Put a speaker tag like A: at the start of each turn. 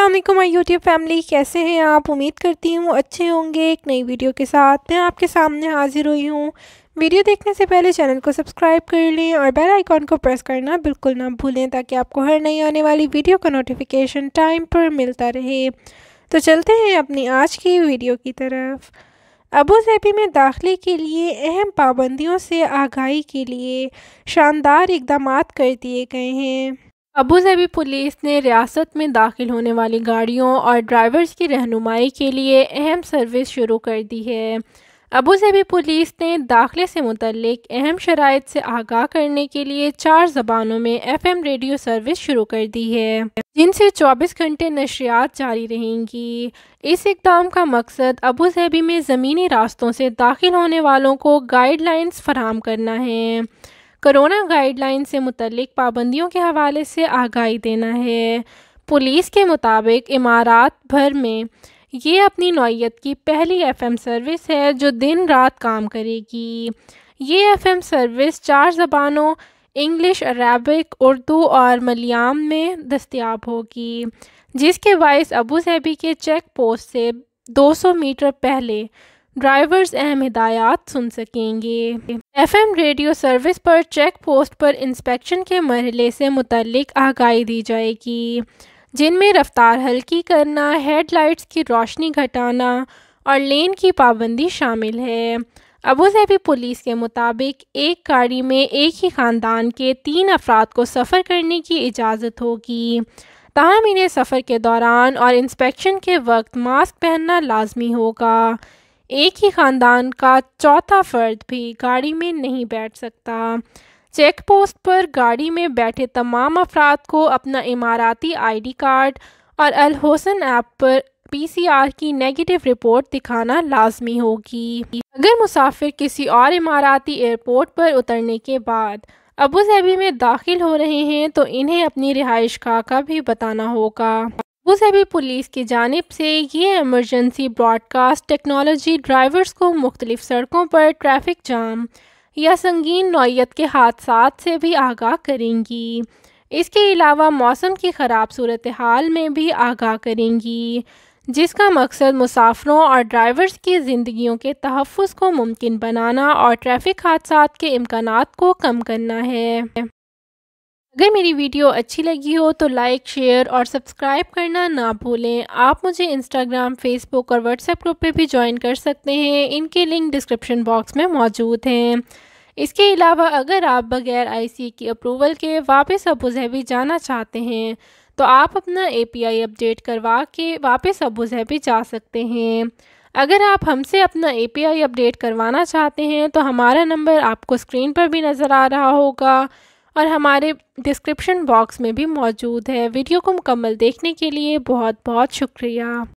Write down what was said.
A: Aslam my YouTube family कैसे हैं आप उम्मीद करती हूँ अच्छे होंगे एक नई वीडियो के साथ मैं आपके सामने हाजिर हुई हूँ वीडियो देखने से पहले चैनल को सब्सक्राइब कर लें और बेल आइकॉन को प्रेस करना बिल्कुल ना भूलें ताकि आपको हर नई आने वाली वीडियो का नोटिफिकेशन टाइम पर मिलता रहे तो चलते हैं अपनी आज की वीडियो की तरफ अबू धाबी में दाखिले के लिए अहम पाबंदियों से आगाही के लिए शानदार इकदाम कर दिए गए हैं अबूजहबी पुलिस ने रियासत में दाखिल होने वाली गाड़ियों और ड्राइवर्स की रहनुमाई के लिए अहम सर्विस शुरू कर दी है अबू अबूजहबी पुलिस ने दाखिले से मुतलक अहम शराइ से आगाह करने के लिए चार जबानों में एफ एम रेडियो सर्विस शुरू कर दी है जिनसे चौबीस घंटे नशरियात जारी रहेंगी इस इकदाम का मकसद अबूजहबी में ज़मीनी रास्तों से दाखिल होने वालों को गाइडलाइंस फराहम करना है कोरोना गाइडलाइन से मुतलिक पाबंदियों के हवाले से आगाही देना है पुलिस के मुताबिक इमारत भर में ये अपनी नोयत की पहली एफएम सर्विस है जो दिन रात काम करेगी ये एफएम सर्विस चार जबानों इंग्लिश अरबिक उर्दू और मलयाम में दस्तियाब होगी जिसके बायस अबू धाबी के चेक पोस्ट से 200 मीटर पहले ड्राइवर्स अहम हिदायत सुन सकेंगे एफएम रेडियो सर्विस पर चेक पोस्ट पर इंस्पेक्शन के मरले से मुतलक आगाही दी जाएगी जिनमें रफ्तार हल्की करना हेडलाइट्स की रोशनी घटाना और लेन की पाबंदी शामिल है अबू धाबी पुलिस के मुताबिक एक गाड़ी में एक ही ख़ानदान के तीन अफराद को सफ़र करने की इजाज़त होगी तहम इन्हें सफ़र के दौरान और इंस्पेक्शन के वक्त मास्क पहनना लाजमी होगा एक ही खानदान का चौथा फर्द भी गाड़ी में नहीं बैठ सकता चेक पोस्ट पर गाड़ी में बैठे तमाम अफराद को अपना इमाराती आईडी कार्ड और अलहोसन ऐप पर पीसीआर की नेगेटिव रिपोर्ट दिखाना लाजमी होगी अगर मुसाफिर किसी और इमाराती एयरपोर्ट पर उतरने के बाद अबू धाबी में दाखिल हो रहे हैं तो इन्हें अपनी रिहाइश का भी बताना होगा अभी पुलिस की जानब से ये एमरजेंसी ब्रॉडकास्ट टेक्नोलॉजी ड्राइवर्स को मुख्तलिफ सड़कों पर ट्रैफिक जाम या संगीन नौीयत के हादसा से भी आगाह करेंगी इसके अलावा मौसम की ख़राब सूरत हाल में भी आगाह करेंगी जिसका मकसद मुसाफरों और ड्राइवर्स की ज़िंदगियों के तहफ़ को मुमकिन बनाना और ट्रैफिक हादसा के इम्कान को कम करना है अगर मेरी वीडियो अच्छी लगी हो तो लाइक शेयर और सब्सक्राइब करना ना भूलें आप मुझे इंस्टाग्राम फेसबुक और व्हाट्सएप ग्रुप पे भी ज्वाइन कर सकते हैं इनके लिंक डिस्क्रिप्शन बॉक्स में मौजूद हैं इसके अलावा अगर आप बगैर आईसी की अप्रूवल के वापस अबू जहबी जाना चाहते हैं तो आप अपना ए अपडेट करवा के वापस अबू ज़हबी जा सकते हैं अगर आप हमसे अपना ए अपडेट करवाना चाहते हैं तो हमारा नंबर आपको स्क्रीन पर भी नज़र आ रहा होगा और हमारे डिस्क्रिप्शन बॉक्स में भी मौजूद है वीडियो को मुकम्मल देखने के लिए बहुत बहुत शुक्रिया